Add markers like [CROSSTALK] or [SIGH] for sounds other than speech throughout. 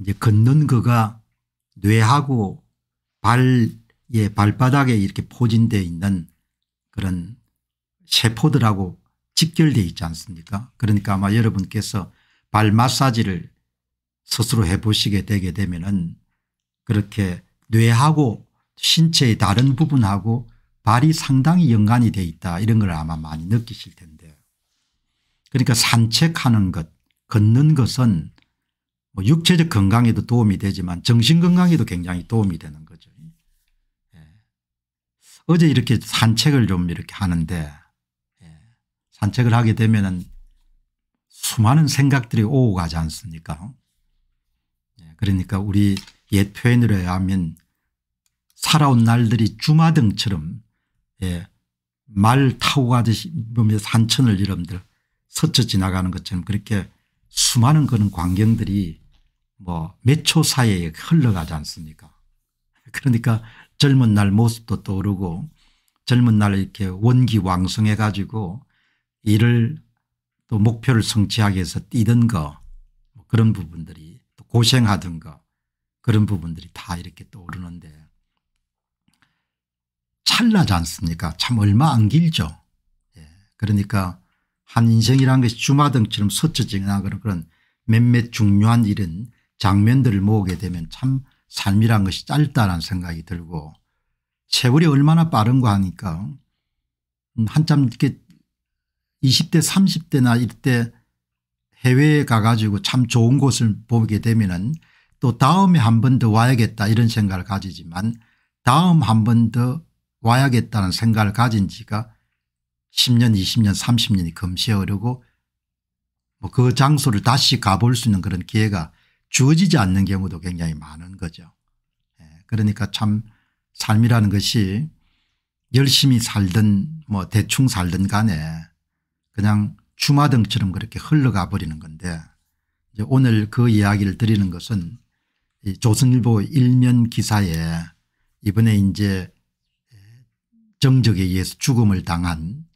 이제 걷는 거가 뇌하고 발의 예, 발바닥에 이렇게 포진되어 있는 그런 세포들하고 직결되어 있지 않습니까 그러니까 아마 여러분께서 발 마사지를 스스로 해보시게 되게 되면은 그렇게 뇌하고 신체의 다른 부분하고 발이 상당히 연관이 돼 있다 이런 걸 아마 많이 느끼실 텐데 그러니까 산책하는 것 걷는 것은 뭐 육체적 건강에도 도움이 되지만 정신건강에도 굉장히 도움이 되는 거죠. 예. 어제 이렇게 산책을 좀 이렇게 하는데 예. 산책을 하게 되면 수많은 생각들이 오고 가지 않습니까 예. 그러니까 우리 옛 표현으로 하면 살아온 날들이 주마등처럼 예. 말 타고 가듯이 산천을 이름들 서쳐 지나가는 것처럼 그렇게 수많은 그런 광경들이 뭐몇초 사이에 흘러가지 않습니까 [LAUGHS] 그러니까 젊은 날 모습도 떠오르고 젊은 날 이렇게 원기왕성해 가지고 일을 또 목표를 성취하기 위해서 뛰던 거 뭐 그런 부분들이 또 고생하던 거 그런 부분들이 다 이렇게 떠오르는데 찰나지 않습니까 참 얼마 안 길죠 예. 그러니까 한 인생이라는 것이 주마등처럼 스쳐 지나가는 그런 몇몇 중요한 일은 장면들을 모으게 되면 참 삶이란 것이 짧다는 생각이 들고 세월이 얼마나 빠른가 하니까 음, 한참 이렇게 20대 30대나 이때 해외에 가가지고 참 좋은 곳을 보게 되면은 또 다음에 한 번 더 와야겠다 이런 생각을 가지지만 다음 한 번 더 와야겠다는 생각을 가진 지가 10년 20년 30년이 금세 어려고 뭐 그 장소를 다시 가볼 수 있는 그런 기회가 주어지지 않는 경우도 굉장히 많은 거죠. 예, 그러니까 참 삶이라는 것이 열심히 살든 뭐 대충 살든 간에 그냥 주마등처럼 그렇게 흘러가 버리는 건데 오늘 그 이야기를 드리는 것은 조선일보 일면 기사에 이번에 이제 정적에 의해서 죽음을 당한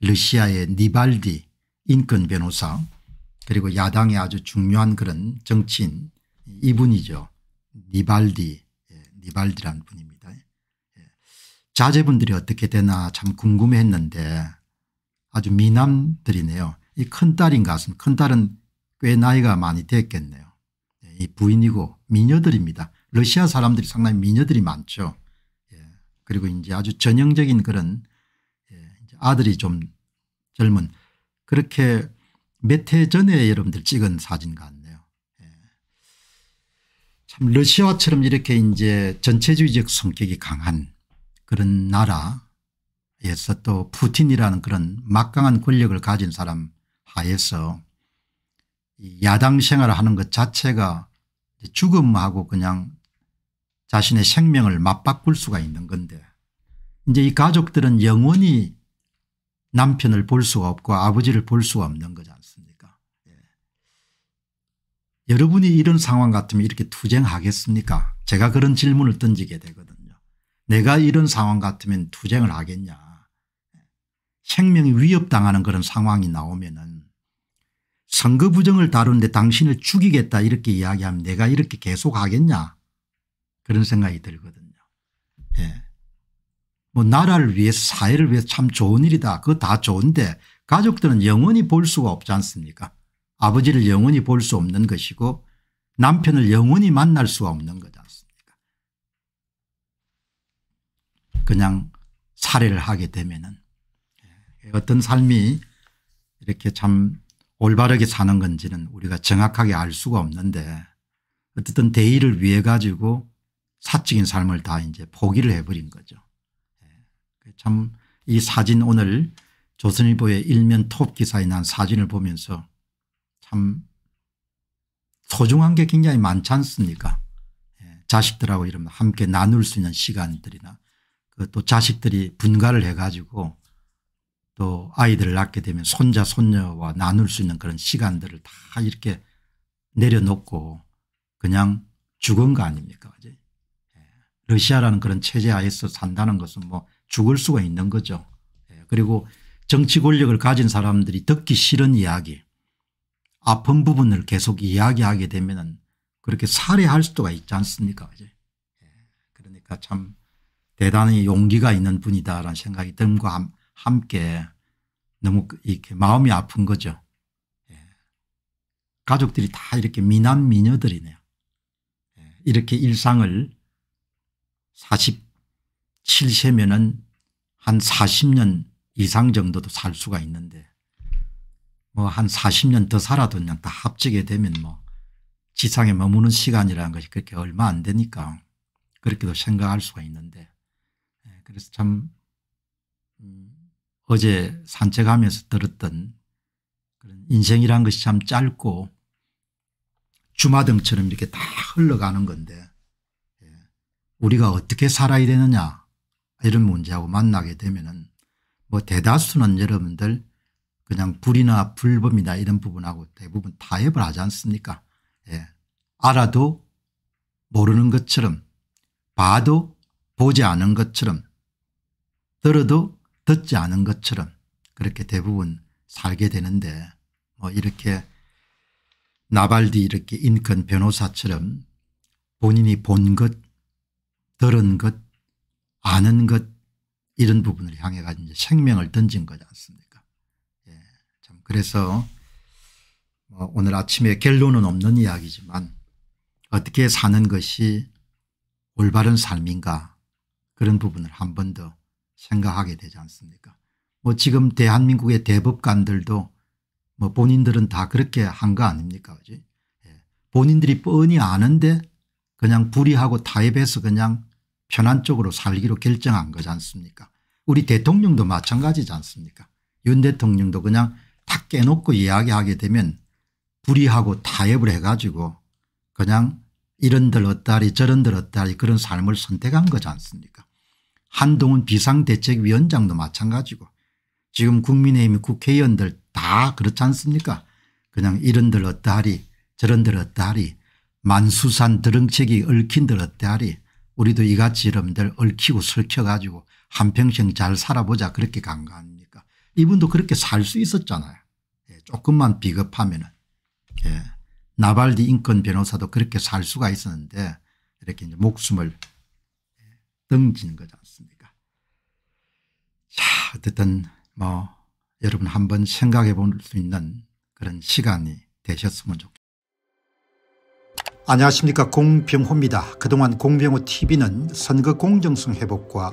러시아의 니발디 인권 변호사 그리고 야당의 아주 중요한 그런 정치인 이분이죠. 니발디 예, 니발디라는 분입니다. 예. 자제분들이 어떻게 되나 참 궁금했는데 아주 미남들이네요. 이 큰딸인 가 큰딸은 꽤 나이가 많이 됐겠네요. 예, 이 부인이고 미녀들입니다. 러시아 사람들이 상당히 미녀들이 많죠. 그리고 이제 아주 전형적인 그런 아들이 좀 젊은 그렇게 몇해 전에 여러분들 찍은 사진 같네요. 예. 참 러시아처럼 이렇게 이제 전체주의적 성격이 강한 그런 나라에서 또 푸틴이라는 그런 막강한 권력을 가진 사람 하에서 야당 생활을 하는 것 자체가 죽음하고 그냥 자신의 생명을 맞바꿀 수가 있는 건데 이제 이 가족들은 영원히 남편을 볼 수가 없고 아버지를 볼 수가 없는 거잖 여러분이 이런 상황 같으면 이렇게 투쟁하겠습니까 제가 그런 질문을 던지게 되거든요. 내가 이런 상황 같으면 투쟁을 하겠냐 생명이 위협당하는 그런 상황이 나오면 은 선거 부정을 다루는데 당신을 죽이겠다 이렇게 이야기하면 내가 이렇게 계속 하겠냐 그런 생각이 들거든요. 예. 뭐 나라를 위해서 사회를 위해서 참 좋은 일이다. 그거 다 좋은데 가족들은 영원히 볼 수가 없지 않습니까 아버지를 영원히 볼 수 없는 것이고 남편을 영원히 만날 수가 없는 거지 않습니까 그냥 살해를 하게 되면은 예, 어떤 삶이 이렇게 참 올바르게 사는 건지는 우리가 정확하게 알 수가 없는데 어쨌든 대의를 위해 가지고 사적인 삶을 다 이제 포기를 해버린 거죠. 예, 참이 사진 오늘 조선일보의 일면 톱 기사에 난 사진을 보면서 참 소중한 게 굉장히 많지 않습니까 예, 자식들하고 이러면 함께 나눌 수 있는 시간들이나 그 또 자식들이 분가를 해가지고 또 아이들을 낳게 되면 손자 손녀와 나눌 수 있는 그런 시간들을 다 이렇게 내려놓고 그냥 죽은 거 아닙니까 이제 예, 러시아라는 그런 체제 하에서 산다는 것은 뭐 죽을 수가 있는 거죠. 예, 그리고 정치 권력을 가진 사람들이 듣기 싫은 이야기 아픈 부분을 계속 이야기하게 되면 그렇게 살해할 수도가 있지 않습니까 그죠? 예. 그러니까 참 대단히 용기가 있는 분이다라는 생각이 듦과 함께 너무 그 이렇게 마음이 아픈 거죠. 예. 가족들이 다 이렇게 미남 미녀들이네요. 예. 이렇게 일상을 4 7세면한 40년 이상 정도도 살 수가 있는데 뭐한 40년 더 살아도 그냥 다 합치게 되면 뭐 지상에 머무는 시간이라는 것이 그렇게 얼마 안 되니까 그렇게도 생각할 수가 있는데 예, 그래서 참 음, 어제 산책하면서 들었던 그런 인생이란 것이 참 짧고 주마등처럼 이렇게 다 흘러가는 건데 예, 우리가 어떻게 살아야 되느냐 이런 문제하고 만나게 되면 은뭐 대다수는 여러분들 그냥 불이나 불법이나 이런 부분하고 대부분 타협을 하지 않습니까 예. 알아도 모르는 것처럼 봐도 보지 않은 것처럼 들어도 듣지 않은 것처럼 그렇게 대부분 살게 되는데 뭐 이렇게 나발디 이렇게 인컨 변호사처럼 본인이 본 것, 들은 것, 아는 것 이런 부분을 향해 가지고 생명을 던진 거지 않습니까 참 그래서 뭐 오늘 아침에 결론은 없는 이야기지만 어떻게 사는 것이 올바른 삶인가 그런 부분을 한 번 더 생각하게 되지 않습니까 뭐 지금 대한민국의 대법관들도 뭐 본인들은 다 그렇게 한 거 아닙니까 그지 예. 본인들이 뻔히 아는데 그냥 불의하고 타협해서 그냥 편한 쪽으로 살기로 결정한 거지 않습니까 우리 대통령도 마찬가지지 않습니까 윤 대통령도 그냥 다 깨놓고 이야기하게 되면 불의하고 타협을 해가지고 그냥 이런들 어따리 저런들 어따리 그런 삶을 선택한 거지 않습니까 한동훈 비상대책위원장도 마찬가지고 지금 국민의힘 국회의원들 다 그렇지 않습니까 그냥 이런들 어따리 저런들 어따리 만수산 드렁책이 얽힌들 어따리 우리도 이같이 여러분들 얽히고 설켜가지고 한평생 잘 살아보자 그렇게 간 거 아닙니까 이분도 그렇게 살 수 있었잖아요. 예, 조금만 비겁하면은. 예. 나발디 인권 변호사도 그렇게 살 수가 있었는데 이렇게 이제 목숨을 등지는 예, 거지 않습니까. 자, 어쨌든 뭐 여러분 한번 생각해 볼 수 있는 그런 시간이 되셨으면 좋겠습니다. 안녕하십니까 공병호입니다. 그동안 공병호 tv는 선거 공정성 회복과